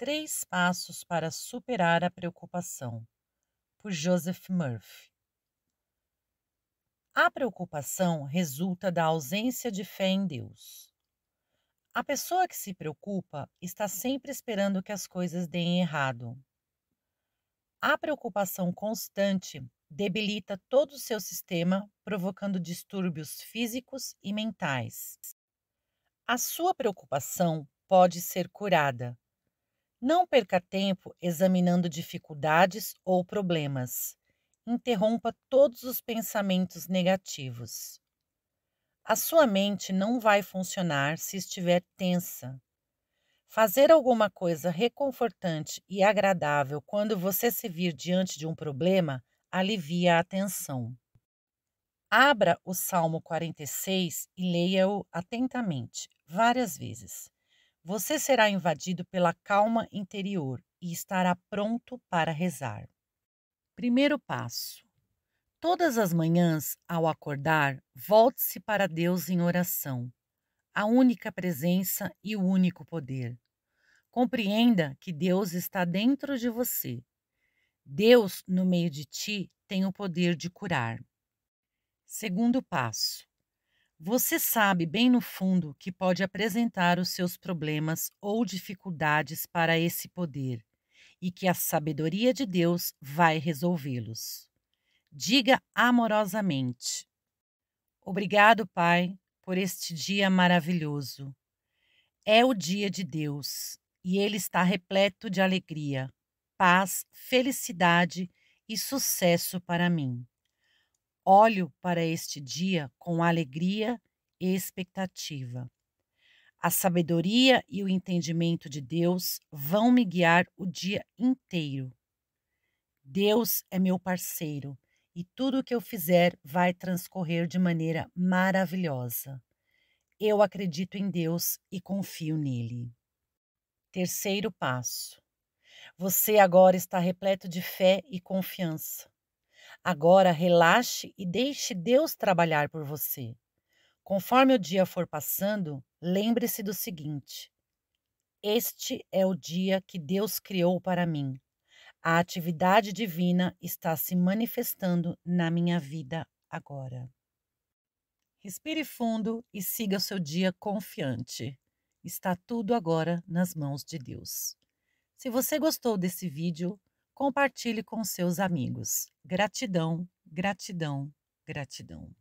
Três Passos para Superar a Preocupação, por Joseph Murphy. A preocupação resulta da ausência de fé em Deus. A pessoa que se preocupa está sempre esperando que as coisas deem errado. A preocupação constante debilita todo o seu sistema, provocando distúrbios físicos e mentais. A sua preocupação pode ser curada, não perca tempo examinando dificuldades ou problemas. Interrompa todos os pensamentos negativos. A sua mente não vai funcionar se estiver tensa. Fazer alguma coisa reconfortante e agradável quando você se vir diante de um problema alivia a tensão. Abra o Salmo 46 e leia-o atentamente, várias vezes você será invadido pela calma interior e estará pronto para rezar. Primeiro passo: Todas as manhãs, ao acordar, volte-se para Deus em oração, a única presença e o único poder. Compreenda que Deus está dentro de você. Deus, no meio de ti, tem o poder de curar. Segundo passo: você sabe bem no fundo que pode apresentar os seus problemas ou dificuldades para esse poder e que a sabedoria de Deus vai resolvê-los. Diga amorosamente: Obrigado, Pai, por este dia maravilhoso. É o dia de Deus e ele está repleto de alegria, paz, felicidade e sucesso para mim. Olho para este dia com alegria e expectativa. A sabedoria e o entendimento de Deus vão me guiar o dia inteiro. Deus é meu parceiro e tudo o que eu fizer vai transcorrer de maneira maravilhosa. Eu acredito em Deus e confio nele. Terceiro passo. Você agora está repleto de fé e confiança. Agora relaxe e deixe Deus trabalhar por você. Conforme o dia for passando, lembre-se do seguinte: Este é o dia que Deus criou para mim. A atividade divina está se manifestando na minha vida agora. Respire fundo e siga o seu dia confiante. Está tudo agora nas mãos de Deus. Se você gostou desse vídeo, compartilhe com seus amigos. Gratidão, gratidão, gratidão.